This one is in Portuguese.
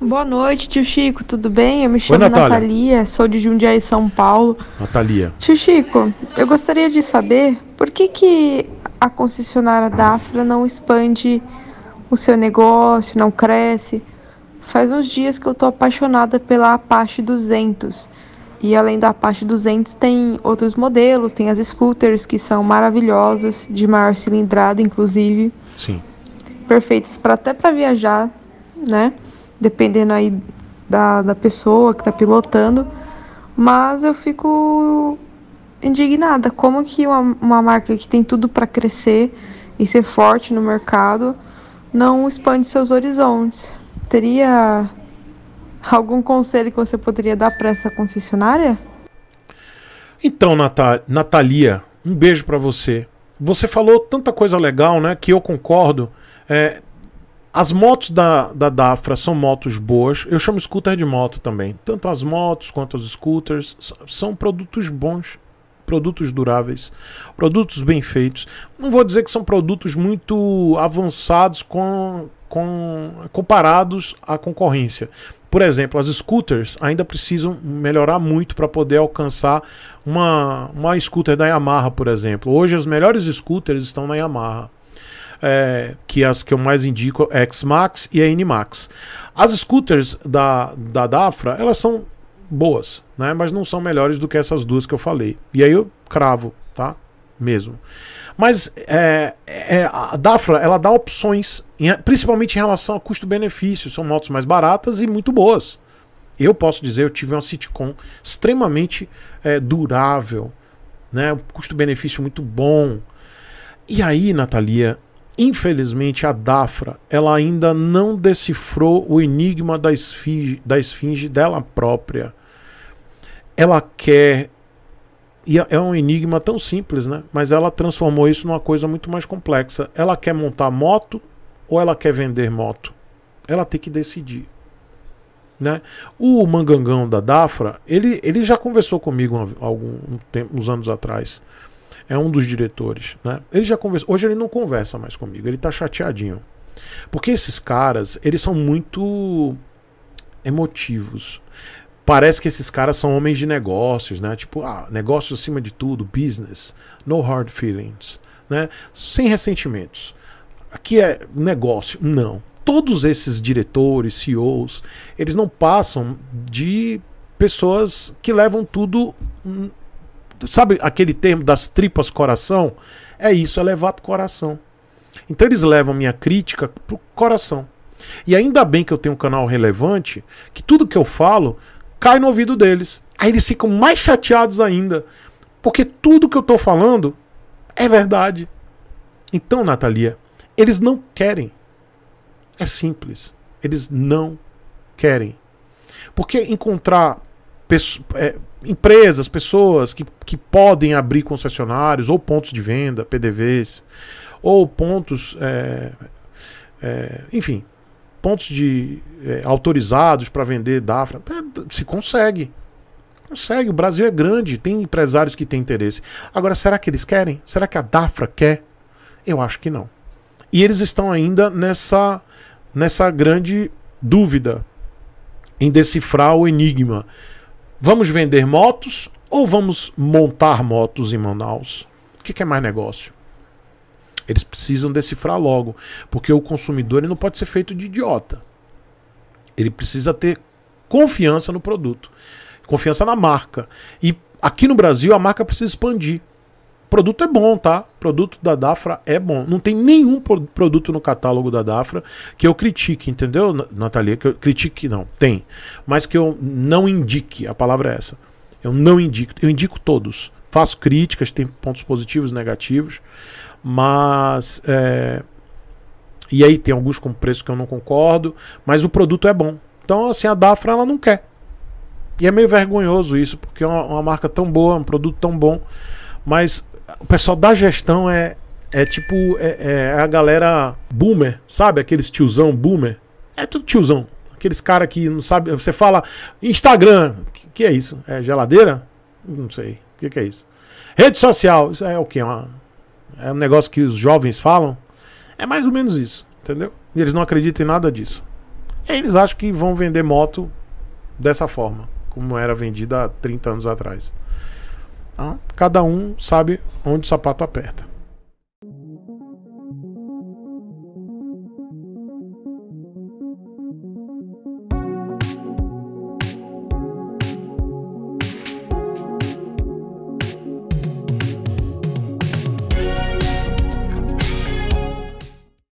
Boa noite, tio Chico, tudo bem? Eu me chamo Oi, Natália. Natalia, sou de Jundiaí, São Paulo. Natalia. Tio Chico, eu gostaria de saber por que, que a concessionária da Afra não expande o seu negócio, não cresce. Faz uns dias que eu estou apaixonada pela Apache 200. E além da Apache 200, tem outros modelos, tem as scooters que são maravilhosas, de maior cilindrada, inclusive. Sim. Perfeitas para até para viajar, né? dependendo aí da, da pessoa que está pilotando. Mas eu fico indignada. Como que uma, uma marca que tem tudo para crescer e ser forte no mercado não expande seus horizontes? Teria algum conselho que você poderia dar para essa concessionária? Então, Natal Natalia, um beijo para você. Você falou tanta coisa legal, né? Que eu concordo. É, as motos da, da Dafra são motos boas. Eu chamo scooter de moto também. Tanto as motos quanto os scooters são produtos bons, produtos duráveis, produtos bem feitos. Não vou dizer que são produtos muito avançados com, com comparados à concorrência. Por exemplo, as scooters ainda precisam melhorar muito para poder alcançar uma, uma scooter da Yamaha, por exemplo. Hoje as melhores scooters estão na Yamaha é, que as que eu mais indico é a X-Max e a N-Max. As scooters da, da Dafra, elas são boas, né? Mas não são melhores do que essas duas que eu falei. E aí eu cravo, tá? Mesmo. Mas é, é, a Dafra, ela dá opções, em, principalmente em relação a custo-benefício. São motos mais baratas e muito boas. Eu posso dizer, eu tive uma Citicon extremamente é, durável, né? Custo-benefício muito bom. E aí, Natalia, Infelizmente, a Dafra ela ainda não decifrou o enigma da esfinge, da esfinge dela própria. Ela quer. E é, é um enigma tão simples, né? Mas ela transformou isso numa coisa muito mais complexa. Ela quer montar moto ou ela quer vender moto? Ela tem que decidir. Né? O mangangão da Dafra, ele, ele já conversou comigo há algum tempo, uns anos atrás é um dos diretores, né? Ele já conversa, hoje ele não conversa mais comigo, ele tá chateadinho. Porque esses caras, eles são muito emotivos. Parece que esses caras são homens de negócios, né? Tipo, ah, negócio acima de tudo, business, no hard feelings, né? Sem ressentimentos. Aqui é negócio, não. Todos esses diretores, CEOs, eles não passam de pessoas que levam tudo Sabe aquele termo das tripas coração? É isso, é levar pro coração. Então eles levam minha crítica pro coração. E ainda bem que eu tenho um canal relevante, que tudo que eu falo cai no ouvido deles. Aí eles ficam mais chateados ainda, porque tudo que eu tô falando é verdade. Então, Natalia, eles não querem. É simples. Eles não querem. Porque encontrar é, empresas, pessoas que, que podem abrir concessionários ou pontos de venda, PDVs, ou pontos, é, é, enfim, pontos de é, autorizados para vender Dafra. É, se consegue. Consegue, o Brasil é grande, tem empresários que têm interesse. Agora, será que eles querem? Será que a Dafra quer? Eu acho que não. E eles estão ainda nessa, nessa grande dúvida em decifrar o enigma Vamos vender motos ou vamos montar motos em Manaus? O que, que é mais negócio? Eles precisam decifrar logo, porque o consumidor ele não pode ser feito de idiota. Ele precisa ter confiança no produto, confiança na marca. E aqui no Brasil a marca precisa expandir produto é bom, tá? Produto da Dafra é bom. Não tem nenhum produto no catálogo da Dafra que eu critique, entendeu, Natalia? Que eu critique, não, tem. Mas que eu não indique, a palavra é essa. Eu não indico, eu indico todos. Faço críticas, tem pontos positivos, negativos, mas. É... E aí tem alguns com preço que eu não concordo, mas o produto é bom. Então, assim, a Dafra ela não quer. E é meio vergonhoso isso, porque é uma, uma marca tão boa, um produto tão bom mas o pessoal da gestão é, é tipo é, é, a galera boomer, sabe? Aqueles tiozão boomer. É tudo tiozão. Aqueles cara que não sabe. Você fala Instagram, que, que é isso? É geladeira? Não sei. O que, que, é isso? Rede social, isso é o quê? Uma, é um negócio que os jovens falam. É mais ou menos isso, entendeu? E eles não acreditam em nada disso. E eles acham que vão vender moto dessa forma, como era vendida há 30 anos atrás. Então, cada um sabe onde o sapato aperta.